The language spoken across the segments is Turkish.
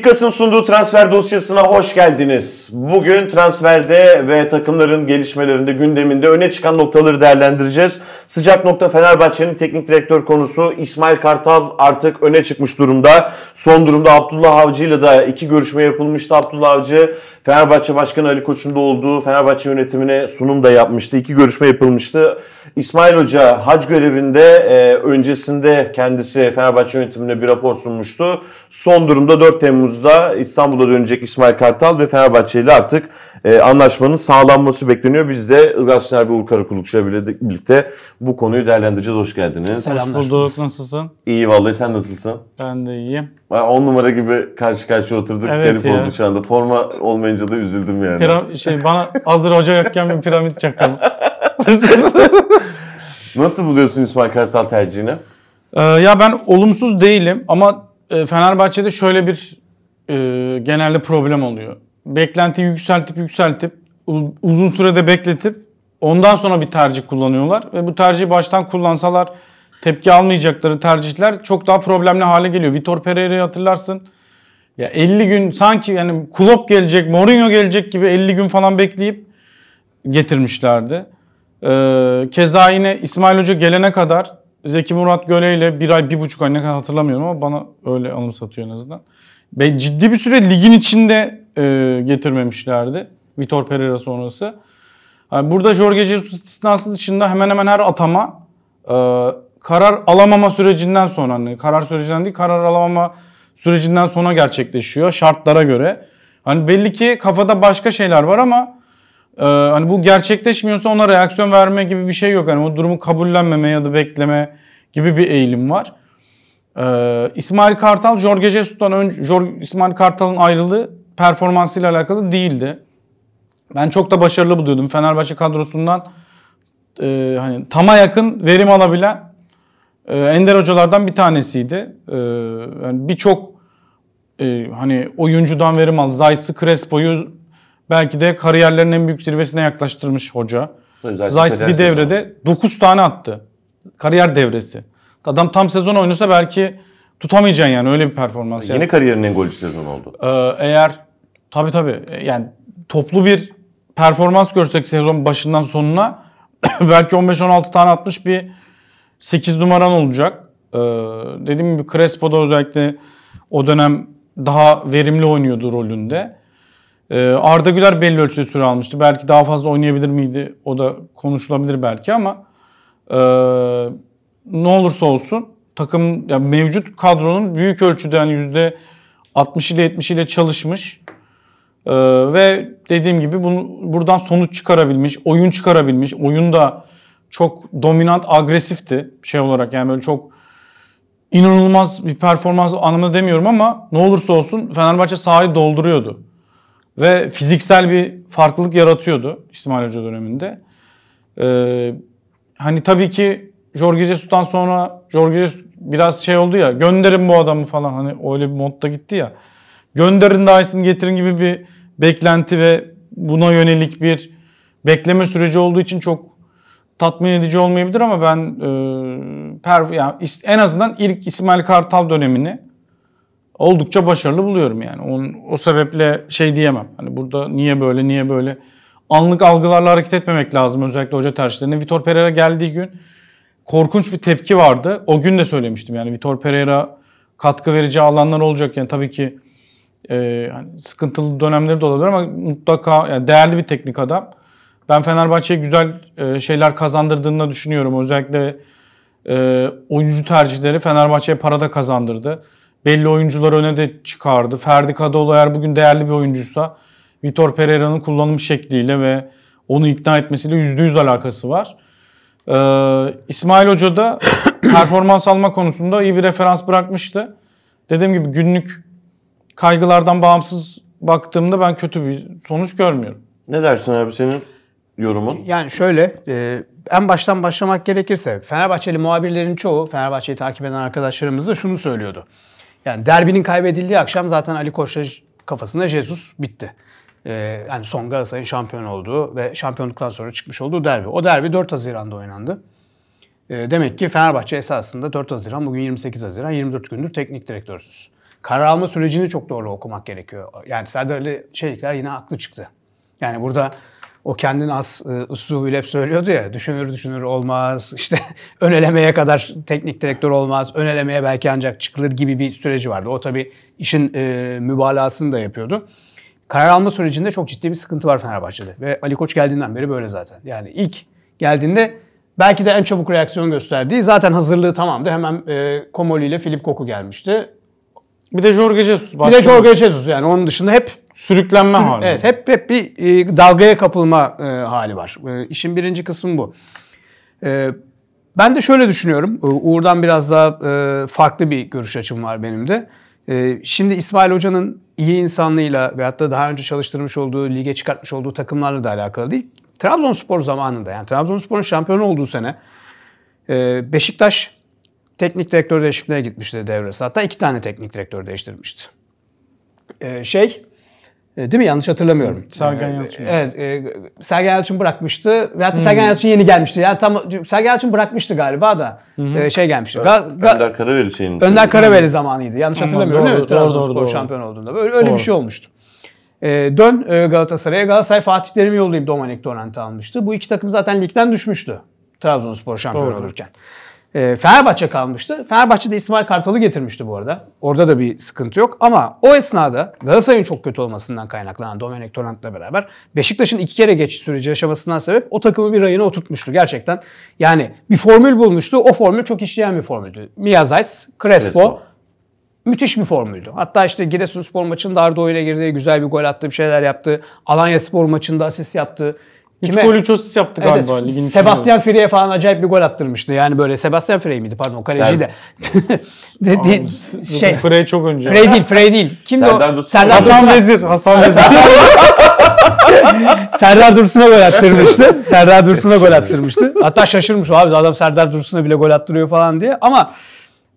İKAS'ın sunduğu transfer dosyasına hoş geldiniz. Bugün transferde ve takımların gelişmelerinde, gündeminde öne çıkan noktaları değerlendireceğiz. Sıcak nokta Fenerbahçe'nin teknik direktör konusu İsmail Kartal artık öne çıkmış durumda. Son durumda Abdullah Avcı ile de iki görüşme yapılmıştı. Abdullah Avcı Fenerbahçe Başkanı Ali Koç'un da olduğu Fenerbahçe yönetimine sunum da yapmıştı. İki görüşme yapılmıştı. İsmail Hoca hac görevinde e, öncesinde kendisi Fenerbahçe yönetimine bir rapor sunmuştu. Son durumda 4 Temmuz Temmuz'da İstanbul'a dönecek İsmail Kartal ve Fenerbahçe ile artık e, anlaşmanın sağlanması bekleniyor. Biz de Ilgaz Şener ve Uğur Karakulukçu'ya birlikte bu konuyu değerlendireceğiz. Hoş geldiniz. Selam bulduk. Nasılsın? İyi vallahi sen nasılsın? Ben de iyiyim. 10 numara gibi karşı karşıya oturduk. Evet Garip ya. oldu şu anda. Forma olmayınca da üzüldüm yani. Piram- şey bana hazır hoca yokken bir piramit çakalım. Nasıl buluyorsun İsmail Kartal tercihini? Ee, ya ben olumsuz değilim ama e, Fenerbahçe'de şöyle bir e, genelde problem oluyor. Beklenti yükseltip yükseltip uzun sürede bekletip ondan sonra bir tercih kullanıyorlar ve bu tercihi baştan kullansalar tepki almayacakları tercihler çok daha problemli hale geliyor. Vitor Pereira'yı hatırlarsın. Ya 50 gün sanki yani Klopp gelecek, Mourinho gelecek gibi 50 gün falan bekleyip getirmişlerdi. Ee, keza yine İsmail Hoca gelene kadar Zeki Murat Göle ile bir ay, bir buçuk ay ne kadar hatırlamıyorum ama bana öyle anımsatıyor en azından. Ve ciddi bir süre ligin içinde e, getirmemişlerdi. Vitor Pereira sonrası. Yani burada Jorge Jesus istisnası dışında hemen hemen her atama e, karar alamama sürecinden sonra, hani karar sürecinden değil karar alamama sürecinden sonra gerçekleşiyor şartlara göre. Hani belli ki kafada başka şeyler var ama e, hani bu gerçekleşmiyorsa ona reaksiyon verme gibi bir şey yok. Hani o durumu kabullenmeme ya da bekleme gibi bir eğilim var. Ee, İsmail Kartal, Jorge Jesus'tan önce Jorge, İsmail Kartal'ın ayrılığı performansıyla alakalı değildi. Ben çok da başarılı buluyordum. Fenerbahçe kadrosundan e, hani tama yakın verim alabilen e, ender hocalardan bir tanesiydi. E, yani birçok e, hani oyuncudan verim aldı. Zayısı Crespo'yu belki de kariyerlerinin en büyük zirvesine yaklaştırmış hoca. Zayt bir devrede 9 tane attı. Kariyer devresi. Adam tam sezon oynuyorsa belki tutamayacaksın yani öyle bir performans. Yeni yani. kariyerinin en golcü sezonu oldu. Ee, eğer tabii tabii e, yani toplu bir performans görsek sezon başından sonuna belki 15-16 tane atmış bir 8 numaran olacak. Ee, dediğim gibi Crespo'da özellikle o dönem daha verimli oynuyordu rolünde. Ee, Arda Güler belli ölçüde süre almıştı. Belki daha fazla oynayabilir miydi? O da konuşulabilir belki ama e, ne olursa olsun takım ya mevcut kadronun büyük ölçüde yani yüzde 60 ile 70 ile çalışmış ee, ve dediğim gibi bunu, buradan sonuç çıkarabilmiş, oyun çıkarabilmiş. Oyun da çok dominant, agresifti şey olarak yani böyle çok inanılmaz bir performans anlamında demiyorum ama ne olursa olsun Fenerbahçe sahayı dolduruyordu. Ve fiziksel bir farklılık yaratıyordu İsmail Hoca döneminde. Ee, hani tabii ki Jorge Jesus'tan sonra Jorge Jesus biraz şey oldu ya gönderin bu adamı falan hani öyle bir modda gitti ya. Gönderin daha iyisini getirin gibi bir beklenti ve buna yönelik bir bekleme süreci olduğu için çok tatmin edici olmayabilir ama ben e, per, yani en azından ilk İsmail Kartal dönemini oldukça başarılı buluyorum yani. Onun, o sebeple şey diyemem. Hani burada niye böyle niye böyle anlık algılarla hareket etmemek lazım özellikle hoca tercihlerine. Vitor Pereira geldiği gün korkunç bir tepki vardı. O gün de söylemiştim yani Vitor Pereira katkı vereceği alanlar olacak. Yani tabii ki e, hani sıkıntılı dönemleri de olabilir ama mutlaka yani değerli bir teknik adam. Ben Fenerbahçe'ye güzel e, şeyler kazandırdığını düşünüyorum. Özellikle e, oyuncu tercihleri Fenerbahçe'ye para da kazandırdı. Belli oyuncuları öne de çıkardı. Ferdi Kadıoğlu eğer bugün değerli bir oyuncuysa Vitor Pereira'nın kullanım şekliyle ve onu ikna etmesiyle %100 alakası var. Ee, İsmail Hoca da performans alma konusunda iyi bir referans bırakmıştı. Dediğim gibi günlük kaygılardan bağımsız baktığımda ben kötü bir sonuç görmüyorum. Ne dersin abi senin yorumun? Yani şöyle e, en baştan başlamak gerekirse Fenerbahçeli muhabirlerin çoğu Fenerbahçe'yi takip eden arkadaşlarımız da şunu söylüyordu. Yani derbinin kaybedildiği akşam zaten Ali Koç'la kafasında Jesus bitti. Ee, yani son Galatasaray'ın şampiyon olduğu ve şampiyonluktan sonra çıkmış olduğu derbi. O derbi 4 Haziran'da oynandı. Ee, demek ki Fenerbahçe esasında 4 Haziran, bugün 28 Haziran, 24 gündür teknik direktörsüz. Karar alma sürecini çok doğru okumak gerekiyor. Yani Serdar Ali Çelikler yine aklı çıktı. Yani burada o kendin az e, üslubuyla hep söylüyordu ya düşünür düşünür olmaz işte önelemeye kadar teknik direktör olmaz önelemeye belki ancak çıkılır gibi bir süreci vardı. O tabii işin e, mübalağasını da yapıyordu karar alma sürecinde çok ciddi bir sıkıntı var Fenerbahçe'de. Ve Ali Koç geldiğinden beri böyle zaten. Yani ilk geldiğinde belki de en çabuk reaksiyon gösterdiği zaten hazırlığı tamamdı. Hemen e, Komoli ile Filip Koku gelmişti. Bir de Jorge Jesus. Bir de Jorge Jesus yani onun dışında hep sürüklenme sür- hali. Evet hep hep bir e, dalgaya kapılma e, hali var. E, işin birinci kısmı bu. E, ben de şöyle düşünüyorum. E, Uğur'dan biraz daha e, farklı bir görüş açım var benim de. E, şimdi İsmail Hoca'nın iyi insanlığıyla veyahut da daha önce çalıştırmış olduğu, lige çıkartmış olduğu takımlarla da alakalı değil. Trabzonspor zamanında yani Trabzonspor'un şampiyon olduğu sene e, Beşiktaş teknik direktör değişikliğine gitmişti devresi. Hatta iki tane teknik direktör değiştirmişti. E, şey, e, değil mi? Yanlış hatırlamıyorum. Sergen Yalçın. Evet. E, Sergen Yalçın bırakmıştı. Ve hatta hmm. Sergen Yalçın yeni gelmişti. Yani tam Sergen Yalçın bırakmıştı galiba da. E, şey gelmişti. Ga, ga, Önder Karaveli şeyin. Önder Karaveli zamanıydı. Yanlış hatırlamıyorum. Doğru, doğru, Trabzonspor doğru, doğru. şampiyon olduğunda. Böyle, öyle doğru. bir şey olmuştu. E, dön e, Galatasaray'a. Galatasaray Fatih Terim'i yollayıp Dominik Dorant'ı almıştı. Bu iki takım zaten ligden düşmüştü. Trabzonspor şampiyon doğru. olurken. E, Fenerbahçe kalmıştı. Fenerbahçe de İsmail Kartal'ı getirmişti bu arada. Orada da bir sıkıntı yok. Ama o esnada Galatasaray'ın çok kötü olmasından kaynaklanan Domenek Torrent'le beraber Beşiktaş'ın iki kere geçiş süreci yaşamasından sebep o takımı bir rayına oturtmuştu gerçekten. Yani bir formül bulmuştu. O formül çok işleyen bir formüldü. Miyazayz, Crespo, Müthiş bir formüldü. Hatta işte Giresunspor maçında Arda ile girdi. Güzel bir gol attı, bir şeyler yaptı. Alanya Spor maçında asist yaptı. 3 golü gol 3 asist yaptı evet, galiba ligin Sebastian Free'ye falan acayip bir gol attırmıştı. Yani böyle Sebastian Frey miydi? Pardon o kaleci Sen... de. de, de şey. Frey çok önce. Frey değil, Frey değil. Kimdi Serdar o? Serdar Hasan Vezir. Hasan Vezir. Serdar Dursun'a gol attırmıştı. Serdar Dursun'a gol attırmıştı. Hatta şaşırmış o abi adam Serdar Dursun'a bile gol attırıyor falan diye. Ama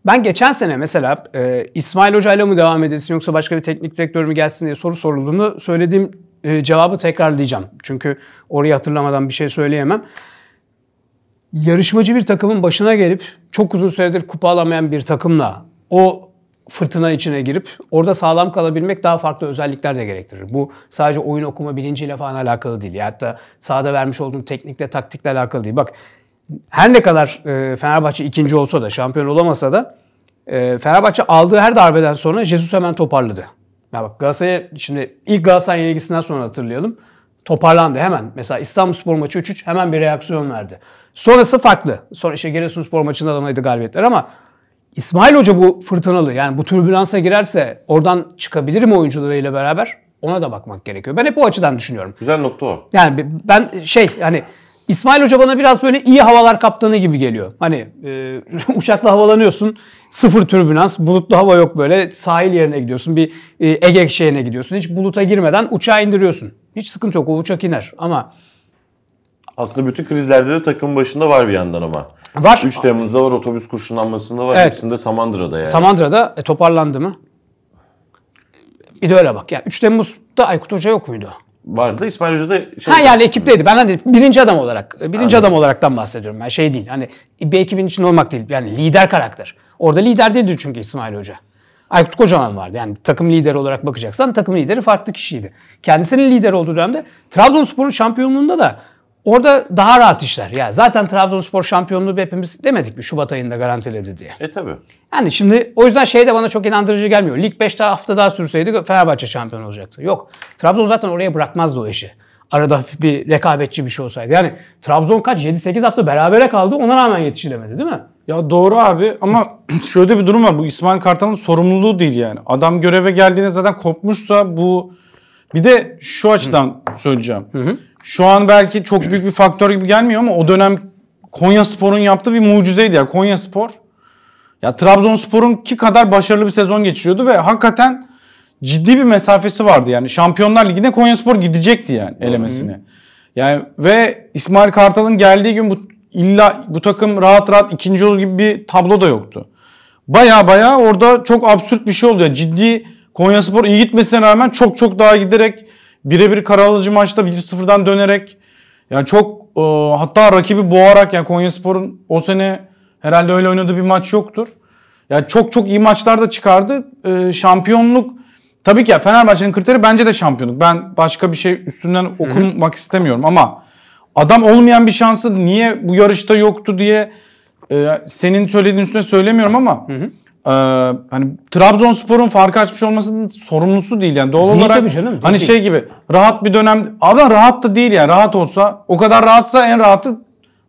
ben geçen sene mesela e, İsmail Hoca ile mi devam edesin yoksa başka bir teknik direktör mü gelsin diye soru sorulduğunu söylediğim e, cevabı tekrarlayacağım. Çünkü orayı hatırlamadan bir şey söyleyemem. Yarışmacı bir takımın başına gelip çok uzun süredir kupa alamayan bir takımla o fırtına içine girip orada sağlam kalabilmek daha farklı özellikler de gerektirir. Bu sadece oyun okuma bilinciyle falan alakalı değil. Ya hatta sahada vermiş olduğun teknikle, taktikle alakalı değil. Bak her ne kadar e, Fenerbahçe ikinci olsa da, şampiyon olamasa da e, Fenerbahçe aldığı her darbeden sonra Jesus hemen toparladı. Ya bak Galatasaray'a şimdi ilk Galatasaray yenilgisinden sonra hatırlayalım. Toparlandı hemen. Mesela İstanbul Spor maçı 3-3 hemen bir reaksiyon verdi. Sonrası farklı. Sonra işte Giresun Spor maçında da galibiyetler ama İsmail Hoca bu fırtınalı yani bu türbülansa girerse oradan çıkabilir mi oyuncularıyla beraber? Ona da bakmak gerekiyor. Ben hep bu açıdan düşünüyorum. Güzel nokta o. Yani ben şey hani İsmail Hoca bana biraz böyle iyi havalar kaptanı gibi geliyor. Hani e, uçakla havalanıyorsun, sıfır türbülans, bulutlu hava yok böyle sahil yerine gidiyorsun, bir e, Ege şehrine gidiyorsun. Hiç buluta girmeden uçağı indiriyorsun. Hiç sıkıntı yok, o uçak iner ama... Aslında bütün krizlerde de takım başında var bir yandan ama. Var. 3 Temmuz'da var, otobüs kurşunlanmasında var, evet. hepsinde Samandıra'da yani. Samandıra'da e, toparlandı mı? Bir de öyle bak. Yani 3 Temmuz'da Aykut Hoca yok muydu? vardı. İsmail Hoca da şey... Ha yani ekipteydi. Ben hani birinci adam olarak, birinci Anladım. adam olaraktan bahsediyorum. Ben yani şey değil. Hani bir ekibin için olmak değil. Yani lider karakter. Orada lider değildi çünkü İsmail Hoca. Aykut Kocaman vardı. Yani takım lideri olarak bakacaksan takım lideri farklı kişiydi. Kendisinin lider olduğu dönemde Trabzonspor'un şampiyonluğunda da Orada daha rahat işler. Ya zaten Trabzonspor şampiyonluğu hepimiz demedik mi Şubat ayında garantiledi diye. E tabi. Yani şimdi o yüzden şey de bana çok inandırıcı gelmiyor. Lig daha hafta daha sürseydi Fenerbahçe şampiyon olacaktı. Yok. Trabzon zaten oraya bırakmazdı o işi. Arada hafif bir rekabetçi bir şey olsaydı. Yani Trabzon kaç? 7-8 hafta berabere kaldı. Ona rağmen yetişilemedi değil mi? Ya doğru abi ama şöyle bir durum var. Bu İsmail Kartal'ın sorumluluğu değil yani. Adam göreve geldiğinde zaten kopmuşsa bu... Bir de şu açıdan söyleyeceğim. Hı hı şu an belki çok büyük bir faktör gibi gelmiyor ama o dönem Konya Spor'un yaptığı bir mucizeydi ya. Konya Spor ya Trabzonspor'un ki kadar başarılı bir sezon geçiriyordu ve hakikaten ciddi bir mesafesi vardı yani. Şampiyonlar Ligi'ne Konya Spor gidecekti yani elemesine. Yani ve İsmail Kartal'ın geldiği gün bu illa bu takım rahat rahat ikinci olur gibi bir tablo da yoktu. Baya baya orada çok absürt bir şey oldu. Yani ciddi Konya Spor iyi gitmesine rağmen çok çok daha giderek birebir Karalıcı maçta 1-0'dan dönerek yani çok e, hatta rakibi boğarak yani Konyaspor'un o sene herhalde öyle oynadığı bir maç yoktur. Yani çok çok iyi maçlar da çıkardı. E, şampiyonluk tabii ki ya Fenerbahçe'nin kriteri bence de şampiyonluk. Ben başka bir şey üstünden okumak istemiyorum ama adam olmayan bir şansı niye bu yarışta yoktu diye e, senin söylediğin üstüne söylemiyorum ama Hı-hı e, hani Trabzonspor'un farkı açmış olmasının sorumlusu değil yani doğal değil olarak. Canım, değil hani değil. şey gibi rahat bir dönem abla rahat da değil yani rahat olsa o kadar rahatsa en rahatı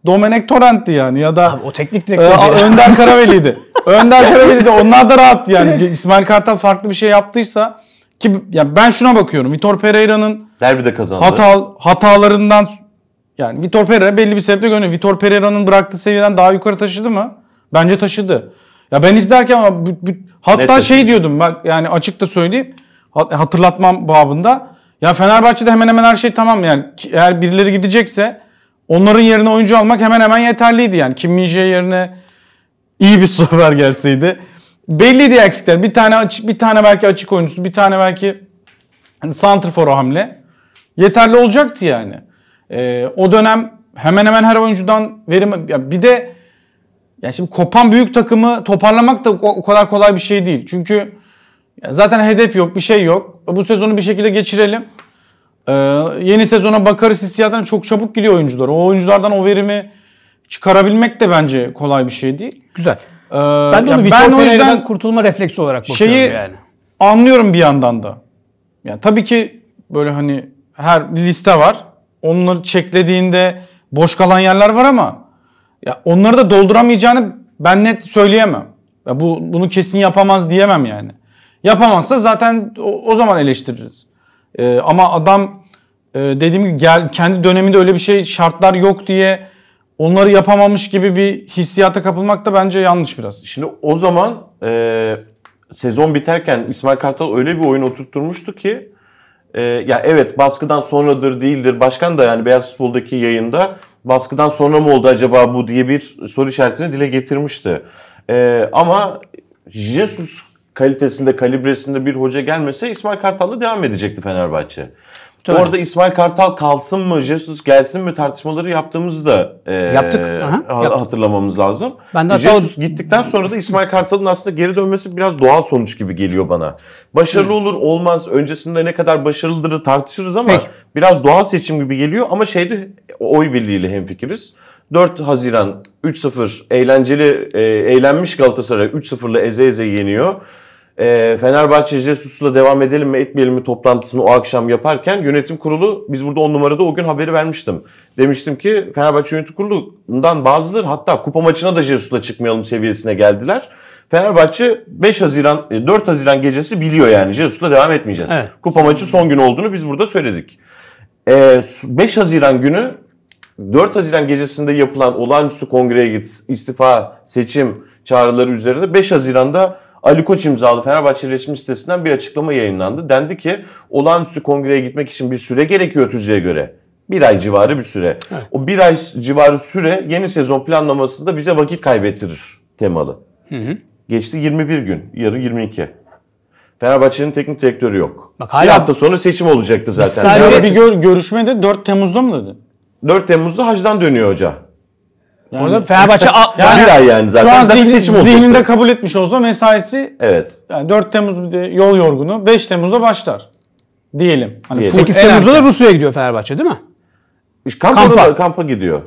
Domenek Torrent'ti yani ya da Abi, o teknik direktör e, Önder Karaveli'ydi. Önder Karaveli'ydi. Onlar da rahattı yani. İsmail Kartal farklı bir şey yaptıysa ki yani ben şuna bakıyorum. Vitor Pereira'nın derbide kazandı. Hata, hatalarından yani Vitor Pereira belli bir sebeple gönül Vitor Pereira'nın bıraktığı seviyeden daha yukarı taşıdı mı? Bence taşıdı. Ya ben izlerken hatta Net şey diyordum bak yani açık da söyleyeyim hatırlatmam babında. Ya Fenerbahçe'de hemen hemen her şey tamam yani Ki- eğer birileri gidecekse onların yerine oyuncu almak hemen hemen yeterliydi yani. Kim min yerine iyi bir stoper gelseydi. Belliydi eksikler. Bir tane açık, bir tane belki açık oyuncusu, bir tane belki hani santrfor hamle. Yeterli olacaktı yani. Ee, o dönem hemen hemen her oyuncudan verim ya bir de yani şimdi kopan büyük takımı toparlamak da o kadar kolay bir şey değil. Çünkü zaten hedef yok, bir şey yok. Bu sezonu bir şekilde geçirelim. Ee, yeni sezona bakarız hissiyatına çok çabuk gidiyor oyuncular. O oyunculardan o verimi çıkarabilmek de bence kolay bir şey değil. Güzel. Ee, ben de onu yani ben o yüzden kurtulma refleksi olarak bakıyorum şeyi yani. Anlıyorum bir yandan da. Yani tabii ki böyle hani her liste var. Onları çeklediğinde boş kalan yerler var ama ya onları da dolduramayacağını ben net söyleyemem. Ya bu bunu kesin yapamaz diyemem yani. Yapamazsa zaten o, o zaman eleştiririz. Ee, ama adam e, dediğim gibi gel, kendi döneminde öyle bir şey şartlar yok diye onları yapamamış gibi bir hissiyata kapılmak da bence yanlış biraz. Şimdi o zaman e, sezon biterken İsmail Kartal öyle bir oyun oturtturmuştu ki e, ya evet baskıdan sonradır değildir. Başkan da yani Beyaz Futbol'daki yayında baskıdan sonra mı oldu acaba bu diye bir soru işaretini dile getirmişti. E, ama Jesus kalitesinde, kalibresinde bir hoca gelmese İsmail Kartal'la devam edecekti Fenerbahçe. Tabii. Orada İsmail Kartal kalsın mı, Jesus gelsin mi tartışmaları yaptığımızda e, Yaptık. Aha, yap- hatırlamamız lazım. Ben de Jesus o... gittikten sonra da İsmail Kartal'ın aslında geri dönmesi biraz doğal sonuç gibi geliyor bana. Başarılı Hı. olur olmaz öncesinde ne kadar başarılıdır tartışırız ama Peki. biraz doğal seçim gibi geliyor ama şeyde oy birliğiyle hemfikiriz. 4 Haziran 3-0 eğlenceli e, eğlenmiş Galatasaray 3-0'la eze eze yeniyor e, Fenerbahçe Jesus'la devam edelim mi etmeyelim mi toplantısını o akşam yaparken yönetim kurulu biz burada on numarada o gün haberi vermiştim. Demiştim ki Fenerbahçe yönetim kurulundan bazıları hatta kupa maçına da Jesus'la çıkmayalım seviyesine geldiler. Fenerbahçe 5 Haziran 4 e, Haziran gecesi biliyor yani Jesus'la devam etmeyeceğiz. Evet. Kupa maçı son gün olduğunu biz burada söyledik. E, ee, 5 Haziran günü 4 Haziran gecesinde yapılan olağanüstü kongreye git, istifa, seçim çağrıları üzerine 5 Haziran'da Ali Koç imzalı Fenerbahçe resmi sitesinden bir açıklama yayınlandı. Dendi ki olağanüstü kongreye gitmek için bir süre gerekiyor tüzüğe göre. Bir ay civarı bir süre. O bir ay civarı süre yeni sezon planlamasında bize vakit kaybettirir temalı. Hı hı. Geçti 21 gün. Yarın 22. Fenerbahçe'nin teknik direktörü yok. Bak hala, bir hafta sonra seçim olacaktı zaten. Sadece bir gör, görüşmede 4 Temmuz'da mı dedi? 4 Temmuz'da hacdan dönüyor hoca. Yani, Orada Fenerbahçe yani, bir ay yani zaten şu anda bir seçim olacak. Zihninde olacaktı. kabul etmiş olsa mesaisi evet. Yani 4 Temmuz bir de yol yorgunu 5 Temmuz'da başlar diyelim. Hani diyelim. 8 Temmuz'da da Rusya'ya gidiyor Fenerbahçe değil mi? kampa, kampa. kampa gidiyor.